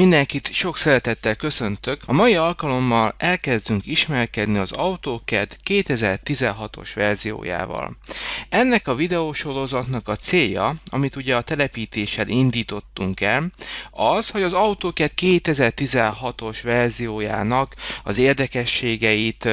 Mindenkit sok szeretettel köszöntök. A mai alkalommal elkezdünk ismerkedni az AutoCAD 2016-os verziójával. Ennek a videósorozatnak a célja, amit ugye a telepítéssel indítottunk el, az, hogy az AutoCAD 2016-os verziójának az érdekességeit,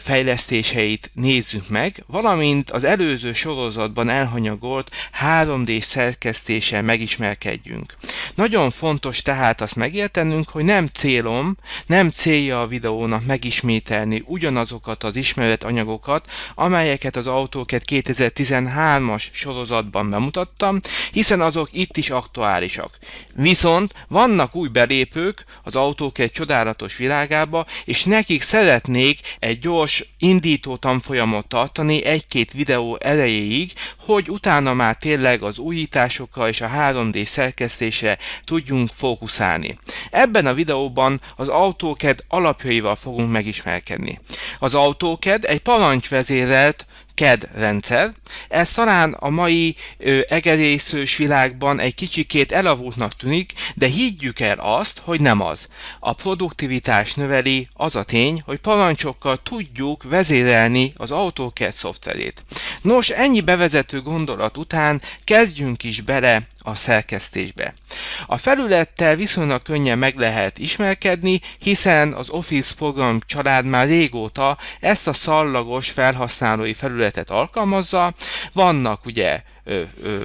fejlesztéseit nézzük meg, valamint az előző sorozatban elhanyagolt 3D szerkesztéssel megismerkedjünk. Nagyon fontos tehát kellett hát azt megértenünk, hogy nem célom, nem célja a videónak megismételni ugyanazokat az anyagokat, amelyeket az autóket 2013-as sorozatban bemutattam, hiszen azok itt is aktuálisak. Viszont vannak új belépők az autók egy csodálatos világába, és nekik szeretnék egy gyors indító tanfolyamot tartani egy-két videó elejéig, hogy utána már tényleg az újításokkal és a 3D szerkesztésre tudjunk fókuszálni használni. Ebben a videóban az AutoCAD alapjaival fogunk megismerkedni. Az AutoCAD egy palancsvezérelt CAD rendszer. Ez talán a mai ö, egerészős világban egy kicsikét elavultnak tűnik, de higgyük el azt, hogy nem az. A produktivitás növeli az a tény, hogy parancsokkal tudjuk vezérelni az AutoCAD szoftverét. Nos, ennyi bevezető gondolat után kezdjünk is bele a szerkesztésbe. A felülettel viszonylag könnyen meg lehet ismerkedni, hiszen az Office program család már régóta ezt a szallagos felhasználói felületet felületet alkalmazza. Vannak ugye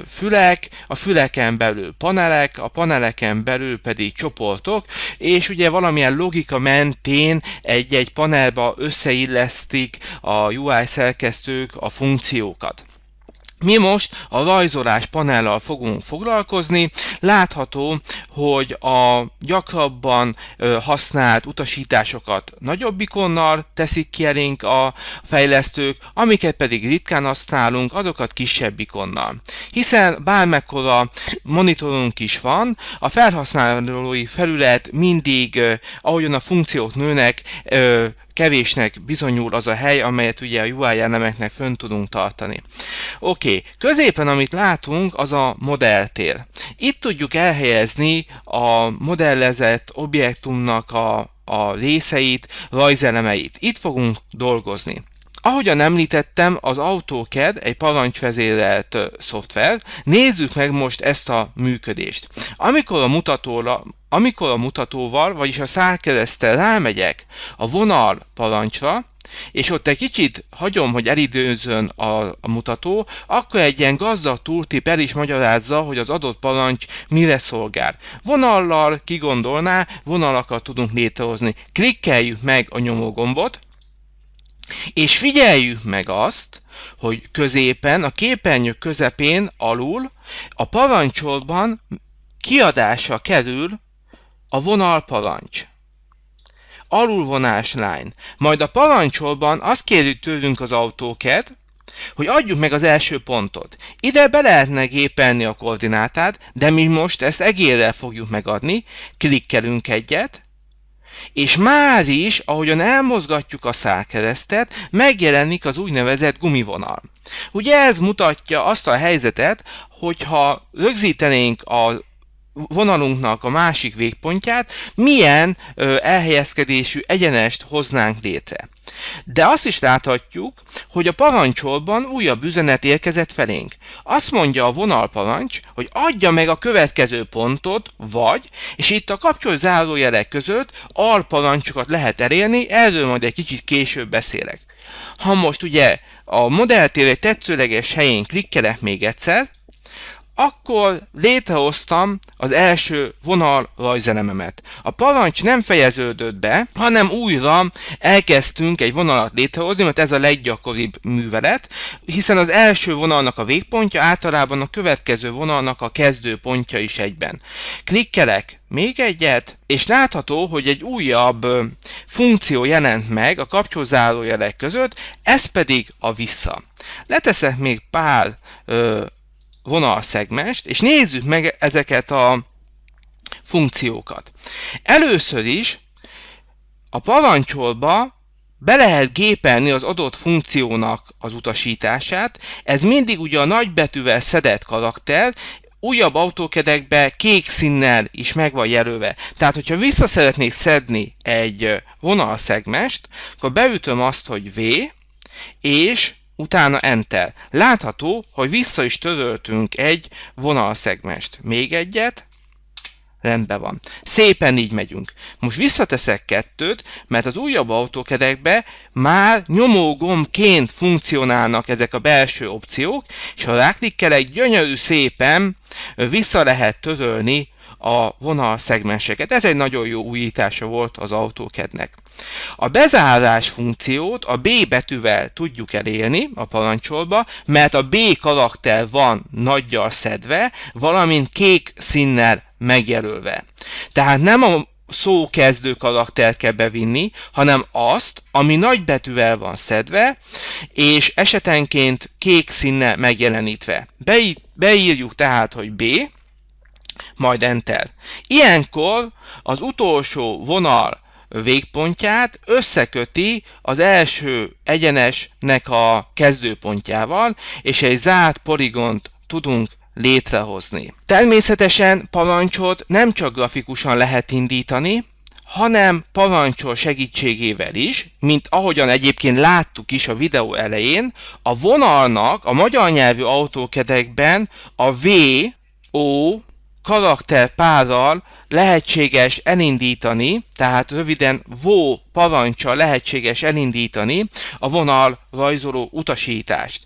fülek, a füleken belül panelek, a paneleken belül pedig csoportok, és ugye valamilyen logika mentén egy-egy panelba összeillesztik a UI szerkesztők a funkciókat. Mi most a rajzolás panellal fogunk foglalkozni. Látható, hogy a gyakrabban használt utasításokat nagyobb ikonnal teszik ki elénk a fejlesztők, amiket pedig ritkán használunk, azokat kisebb ikonnal. Hiszen bármekkora monitorunk is van, a felhasználói felület mindig, ahogyan a funkciók nőnek, kevésnek bizonyul az a hely, amelyet ugye a UI elemeknek fönn tudunk tartani. Oké, okay. középen amit látunk, az a modelltér. Itt tudjuk elhelyezni a modellezett objektumnak a a részeit, rajzelemeit. Itt fogunk dolgozni. Ahogyan említettem, az AutoCAD egy parancsvezérelt szoftver. Nézzük meg most ezt a működést. Amikor a mutatóra, amikor a mutatóval, vagyis a szárkereszttel rámegyek a vonal parancsra, és ott egy kicsit hagyom, hogy elidőzön a, a mutató, akkor egy ilyen gazdag túltip el is magyarázza, hogy az adott parancs mire szolgál. Vonallal kigondolná, vonalakat tudunk létrehozni. Klikkeljük meg a nyomógombot, és figyeljük meg azt, hogy középen, a képernyő közepén alul a parancsolban kiadása kerül a vonalparancs. Alulvonás line. Majd a parancsolban azt kérjük tőlünk az autóket, hogy adjuk meg az első pontot. Ide be lehetne gépelni a koordinátát, de mi most ezt egérrel fogjuk megadni, klikkelünk egyet, és már is, ahogyan elmozgatjuk a szálkeresztet, megjelenik az úgynevezett gumivonal. Ugye ez mutatja azt a helyzetet, hogyha rögzítenénk a vonalunknak a másik végpontját, milyen ö, elhelyezkedésű egyenest hoznánk létre. De azt is láthatjuk, hogy a parancsolban újabb üzenet érkezett felénk. Azt mondja a vonalparancs, hogy adja meg a következő pontot, vagy, és itt a kapcsoló zárójelek között alparancsokat lehet elérni, erről majd egy kicsit később beszélek. Ha most ugye a modelltér egy tetszőleges helyén klikkelek még egyszer, akkor létrehoztam az első vonal rajzelememet. A parancs nem fejeződött be, hanem újra elkezdtünk egy vonalat létrehozni, mert ez a leggyakoribb művelet, hiszen az első vonalnak a végpontja általában a következő vonalnak a kezdőpontja is egyben. Klikkelek még egyet, és látható, hogy egy újabb funkció jelent meg a kapcsolózárójelek között, ez pedig a vissza. Leteszek még pár ö, vonalszegmest, és nézzük meg ezeket a funkciókat. Először is a parancsolba be lehet gépelni az adott funkciónak az utasítását, ez mindig ugye a nagybetűvel szedett karakter, újabb autókedekbe kék színnel is meg van jelölve. Tehát, hogyha vissza szeretnék szedni egy vonalszegmest, akkor beütöm azt, hogy V, és utána Enter. Látható, hogy vissza is töröltünk egy vonalszegmest. Még egyet, Rendben van. Szépen így megyünk. Most visszateszek kettőt, mert az újabb autókerekbe már nyomógomként funkcionálnak ezek a belső opciók, és ha egy gyönyörű szépen vissza lehet törölni a vonalszegmenseket. Ez egy nagyon jó újítása volt az autókednek. A bezárás funkciót a B betűvel tudjuk elérni a parancsolba, mert a B karakter van nagyjal szedve, valamint kék színnel megjelölve. Tehát nem a szó kezdő karaktert kell bevinni, hanem azt, ami nagybetűvel van szedve, és esetenként kék színnel megjelenítve. beírjuk tehát, hogy B, majd Enter. Ilyenkor az utolsó vonal végpontját összeköti az első egyenesnek a kezdőpontjával, és egy zárt poligont tudunk létrehozni. Természetesen parancsot nem csak grafikusan lehet indítani, hanem parancsol segítségével is, mint ahogyan egyébként láttuk is a videó elején, a vonalnak a magyar nyelvű autókedekben a V, O karakterpárral lehetséges elindítani, tehát röviden VO parancsa lehetséges elindítani a vonal rajzoló utasítást.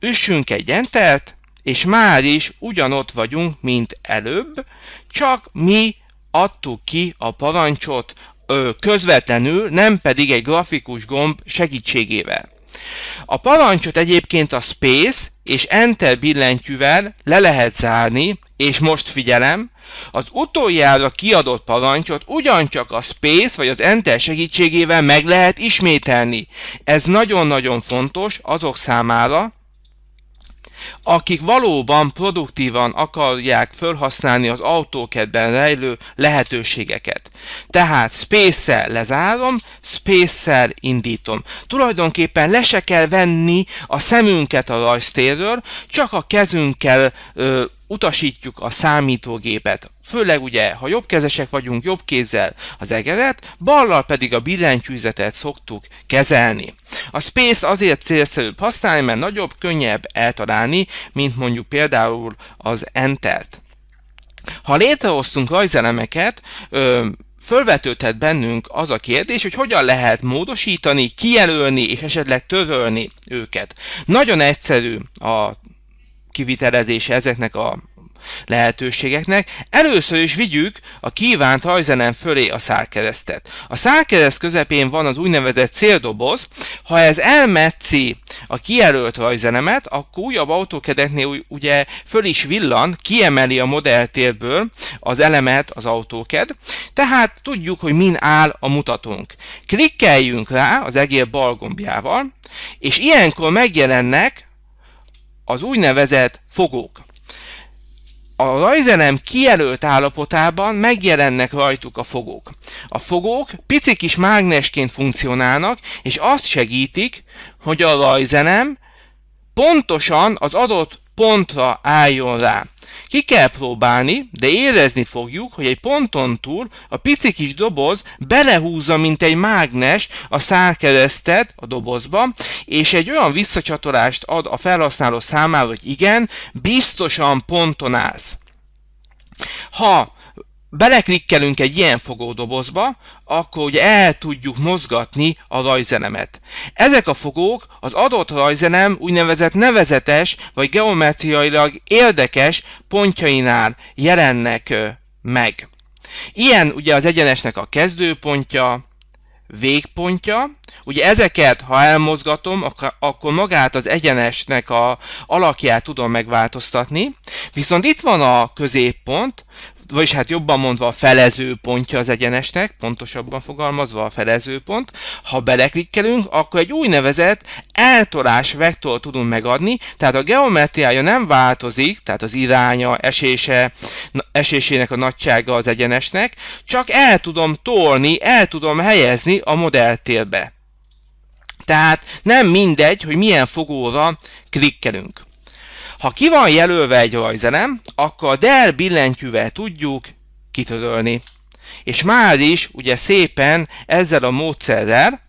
Üssünk egy entert, és már is ugyanott vagyunk, mint előbb, csak mi adtuk ki a parancsot ö, közvetlenül, nem pedig egy grafikus gomb segítségével. A parancsot egyébként a Space és Enter billentyűvel le lehet zárni, és most figyelem, az utoljára kiadott parancsot ugyancsak a Space vagy az Enter segítségével meg lehet ismételni. Ez nagyon-nagyon fontos azok számára, akik valóban produktívan akarják felhasználni az autókedben rejlő lehetőségeket. Tehát space lezárom, space indítom. Tulajdonképpen le se kell venni a szemünket a rajztérről, csak a kezünkkel ö, utasítjuk a számítógépet. Főleg ugye, ha jobbkezesek vagyunk, jobb kézzel az egeret, ballal pedig a billentyűzetet szoktuk kezelni. A space azért célszerűbb használni, mert nagyobb, könnyebb eltalálni, mint mondjuk például az entert. Ha létrehoztunk rajzelemeket, ö, fölvetődhet bennünk az a kérdés, hogy hogyan lehet módosítani, kijelölni és esetleg törölni őket. Nagyon egyszerű a kivitelezése ezeknek a lehetőségeknek. Először is vigyük a kívánt hajzenem fölé a szárkeresztet. A szárkereszt közepén van az úgynevezett céldoboz, ha ez elmetszi a kijelölt rajzelemet, akkor újabb autókedeknél ugye föl is villan, kiemeli a modelltérből az elemet az autóked, tehát tudjuk, hogy min áll a mutatónk. Klikkeljünk rá az egér bal gombjával, és ilyenkor megjelennek az úgynevezett fogók. A rajzelem kijelölt állapotában megjelennek rajtuk a fogók. A fogók pici kis mágnesként funkcionálnak, és azt segítik, hogy a rajzelem pontosan az adott pontra álljon rá. Ki kell próbálni, de érezni fogjuk, hogy egy ponton túl a pici kis doboz belehúzza, mint egy mágnes a szárkeresztet a dobozba, és egy olyan visszacsatolást ad a felhasználó számára, hogy igen, biztosan ponton állsz. Ha beleklikkelünk egy ilyen fogódobozba, akkor ugye el tudjuk mozgatni a rajzenemet. Ezek a fogók az adott rajzenem úgynevezett nevezetes vagy geometriailag érdekes pontjainál jelennek meg. Ilyen ugye az egyenesnek a kezdőpontja, végpontja. Ugye ezeket, ha elmozgatom, akkor magát az egyenesnek a alakját tudom megváltoztatni. Viszont itt van a középpont, vagyis hát jobban mondva a felező pontja az egyenesnek, pontosabban fogalmazva a felező pont. Ha beleklikkelünk, akkor egy nevezett eltolás vektor tudunk megadni, tehát a geometriája nem változik, tehát az iránya, esése, esésének a nagysága az egyenesnek, csak el tudom tolni, el tudom helyezni a modelltérbe. Tehát nem mindegy, hogy milyen fogóra klikkelünk. Ha ki van jelölve egy rajzenem, akkor a del billentyűvel tudjuk kitörölni. És már is ugye szépen ezzel a módszerrel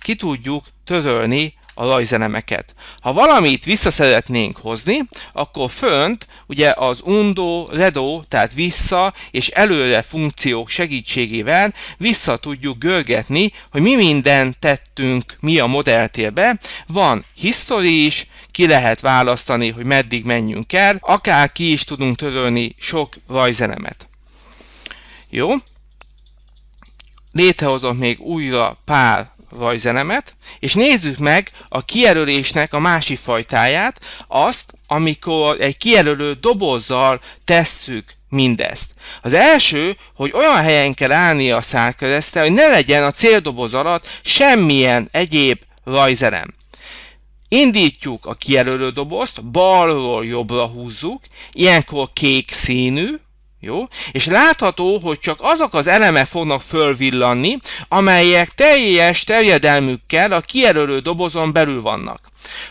ki tudjuk törölni a lajzenemeket. Ha valamit vissza szeretnénk hozni, akkor fönt ugye az undo, redo, tehát vissza és előre funkciók segítségével vissza tudjuk görgetni, hogy mi mindent tettünk mi a modelltérbe. Van history is, ki lehet választani, hogy meddig menjünk el, akár ki is tudunk törölni sok rajzelemet. Jó? Létrehozok még újra pár zajzenemet, és nézzük meg a kijelölésnek a másik fajtáját, azt, amikor egy kijelölő dobozzal tesszük mindezt. Az első, hogy olyan helyen kell állni a szárkereszte, hogy ne legyen a céldoboz alatt semmilyen egyéb rajzelem. Indítjuk a kijelölő dobozt, balról jobbra húzzuk, ilyenkor kék színű, jó? És látható, hogy csak azok az elemek fognak fölvillanni, amelyek teljes terjedelmükkel a kijelölő dobozon belül vannak.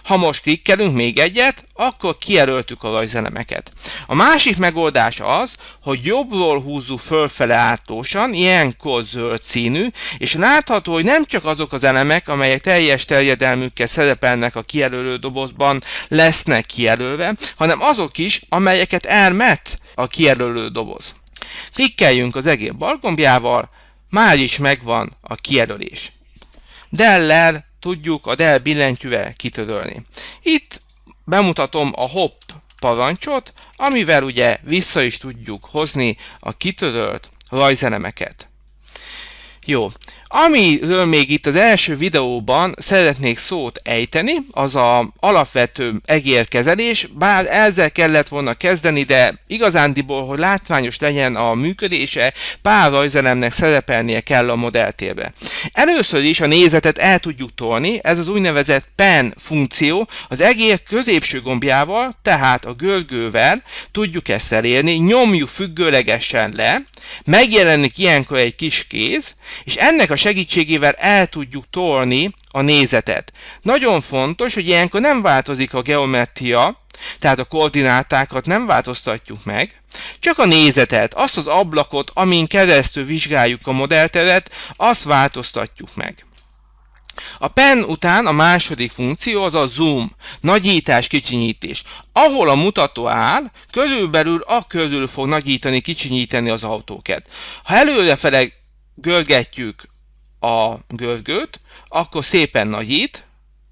Ha most klikkelünk még egyet, akkor kijelöltük a rajzelemeket. A másik megoldás az, hogy jobbról húzzuk fölfele ártósan, ilyenkor zöld színű, és látható, hogy nem csak azok az elemek, amelyek teljes terjedelmükkel szerepelnek a kijelölő dobozban, lesznek kijelölve, hanem azok is, amelyeket elmet a kijelölő doboz. Klikkeljünk az egér balgombjával, már is megvan a kijelölés. Deller tudjuk a del billentyűvel kitörölni. Itt bemutatom a hop parancsot, amivel ugye vissza is tudjuk hozni a kitörölt rajzelemeket. Jó, Amiről még itt az első videóban szeretnék szót ejteni, az a alapvető egérkezelés, bár ezzel kellett volna kezdeni, de igazándiból, hogy látványos legyen a működése, pár rajzelemnek szerepelnie kell a modelltérbe. Először is a nézetet el tudjuk tolni, ez az úgynevezett pen funkció, az egér középső gombjával, tehát a görgővel tudjuk ezt elérni, nyomjuk függőlegesen le, megjelenik ilyenkor egy kis kéz, és ennek a segítségével el tudjuk tolni a nézetet. Nagyon fontos, hogy ilyenkor nem változik a geometria, tehát a koordinátákat nem változtatjuk meg, csak a nézetet, azt az ablakot, amin keresztül vizsgáljuk a modellteret, azt változtatjuk meg. A pen után a második funkció az a zoom, nagyítás, kicsinyítés. Ahol a mutató áll, körülbelül a körül fog nagyítani, kicsinyíteni az autóket. Ha előrefele görgetjük a görgőt, akkor szépen nagyít,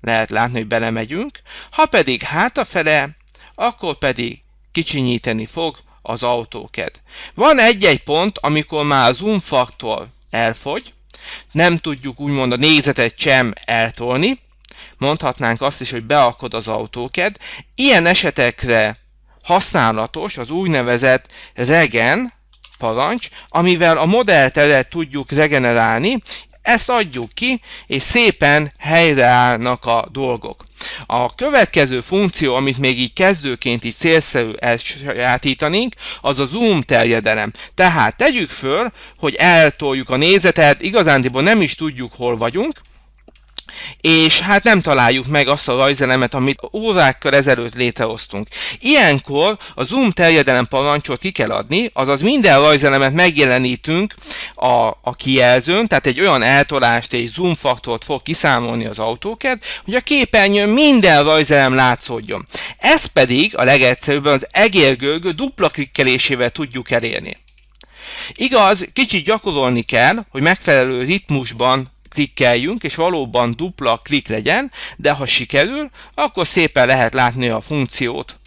lehet látni, hogy belemegyünk, ha pedig hátrafele, akkor pedig kicsinyíteni fog az autóked. Van egy-egy pont, amikor már a zoom faktor elfogy, nem tudjuk úgymond a nézetet sem eltolni, mondhatnánk azt is, hogy beakad az autóked. Ilyen esetekre használatos az úgynevezett regen parancs, amivel a modellteret tudjuk regenerálni, ezt adjuk ki, és szépen helyreállnak a dolgok. A következő funkció, amit még így kezdőként így célszerű elsajátítanink, az a zoom terjedelem. Tehát tegyük föl, hogy eltoljuk a nézetet, igazándiból nem is tudjuk, hol vagyunk, és hát nem találjuk meg azt a rajzelemet, amit órákkal ezelőtt létrehoztunk. Ilyenkor a zoom terjedelem parancsot ki kell adni, azaz minden rajzelemet megjelenítünk a, a kijelzőn, tehát egy olyan eltolást, egy zoom faktort fog kiszámolni az autóked, hogy a képernyőn minden rajzelem látszódjon. Ez pedig a legegyszerűbben az egérgörgő dupla klikkelésével tudjuk elérni. Igaz, kicsit gyakorolni kell, hogy megfelelő ritmusban klikkeljünk, és valóban dupla klik legyen, de ha sikerül, akkor szépen lehet látni a funkciót.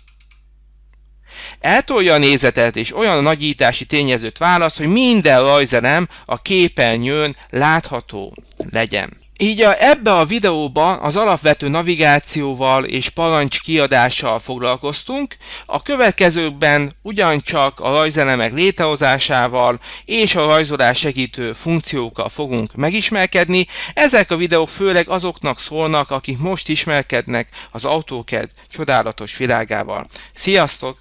Eltolja a nézetet, és olyan nagyítási tényezőt választ, hogy minden rajzelem a képernyőn látható legyen. Így a, ebbe a videóban az alapvető navigációval és parancs kiadással foglalkoztunk, a következőkben ugyancsak a rajzelemek létrehozásával és a rajzolás segítő funkciókkal fogunk megismerkedni. Ezek a videók főleg azoknak szólnak, akik most ismerkednek az AutoCAD csodálatos világával. Sziasztok!